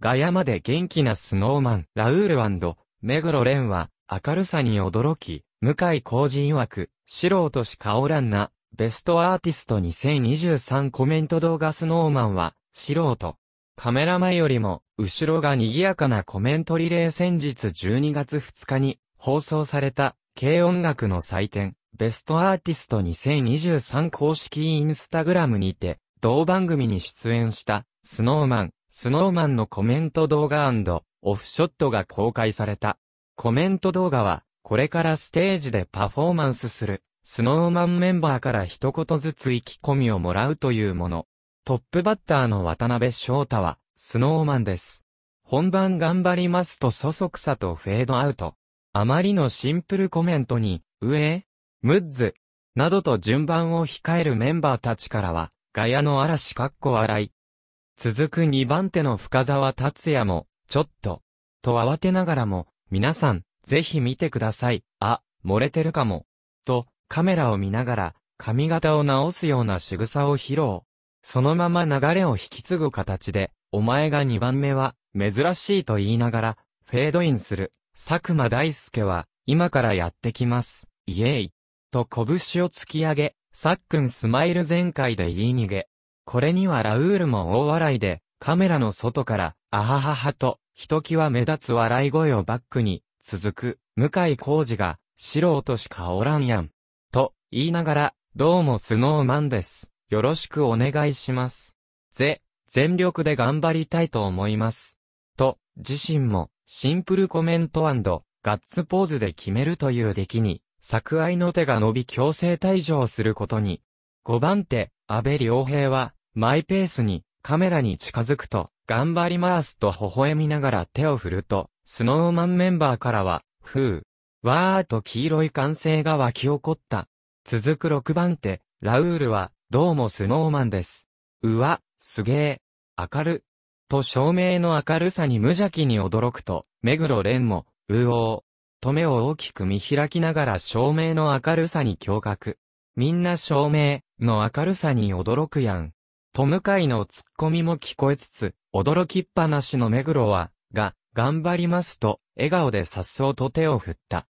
ガヤまで元気なスノーマン、ラウールメグロレンは、明るさに驚き、向井浩二曰く、素人しかおらんな、ベストアーティスト2023コメント動画スノーマンは、素人。カメラ前よりも、後ろが賑やかなコメントリレー先日12月2日に、放送された、軽音楽の祭典、ベストアーティスト2023公式インスタグラムにて、同番組に出演した、スノーマン、スノーマンのコメント動画オフショットが公開された。コメント動画は、これからステージでパフォーマンスする、スノーマンメンバーから一言ずつ意気込みをもらうというもの。トップバッターの渡辺翔太は、スノーマンです。本番頑張りますとそそくさとフェードアウト。あまりのシンプルコメントに、上ムッズなどと順番を控えるメンバーたちからは、ガヤの嵐かっこ笑い、続く2番手の深沢達也も、ちょっと、と慌てながらも、皆さん、ぜひ見てください。あ、漏れてるかも。と、カメラを見ながら、髪型を直すような仕草を披露。そのまま流れを引き継ぐ形で、お前が2番目は、珍しいと言いながら、フェードインする、佐久間大介は、今からやってきます。イエーイ。と拳を突き上げ、さっくんスマイル全開で言い逃げ。これにはラウールも大笑いで、カメラの外から、あはははと、ひときわ目立つ笑い声をバックに、続く、向井浩二が、素人しかおらんやん。と、言いながら、どうもスノーマンです。よろしくお願いします。ぜ、全力で頑張りたいと思います。と、自身も、シンプルコメントガッツポーズで決めるという出来に、作愛の手が伸び強制退場することに。5番手、安倍良平は、マイペースにカメラに近づくと、頑張りますと微笑みながら手を振ると、スノーマンメンバーからは、ふう、わーと黄色い歓声が湧き起こった。続く6番手、ラウールは、どうもスノーマンです。うわ、すげえ、明る。と照明の明るさに無邪気に驚くと、目黒蓮も、うおー。と目を大きく見開きながら照明の明るさに驚愕。みんな照明の明るさに驚くやん。と向かいの突っ込みも聞こえつつ、驚きっぱなしの目黒は、が、頑張りますと、笑顔で颯爽と手を振った。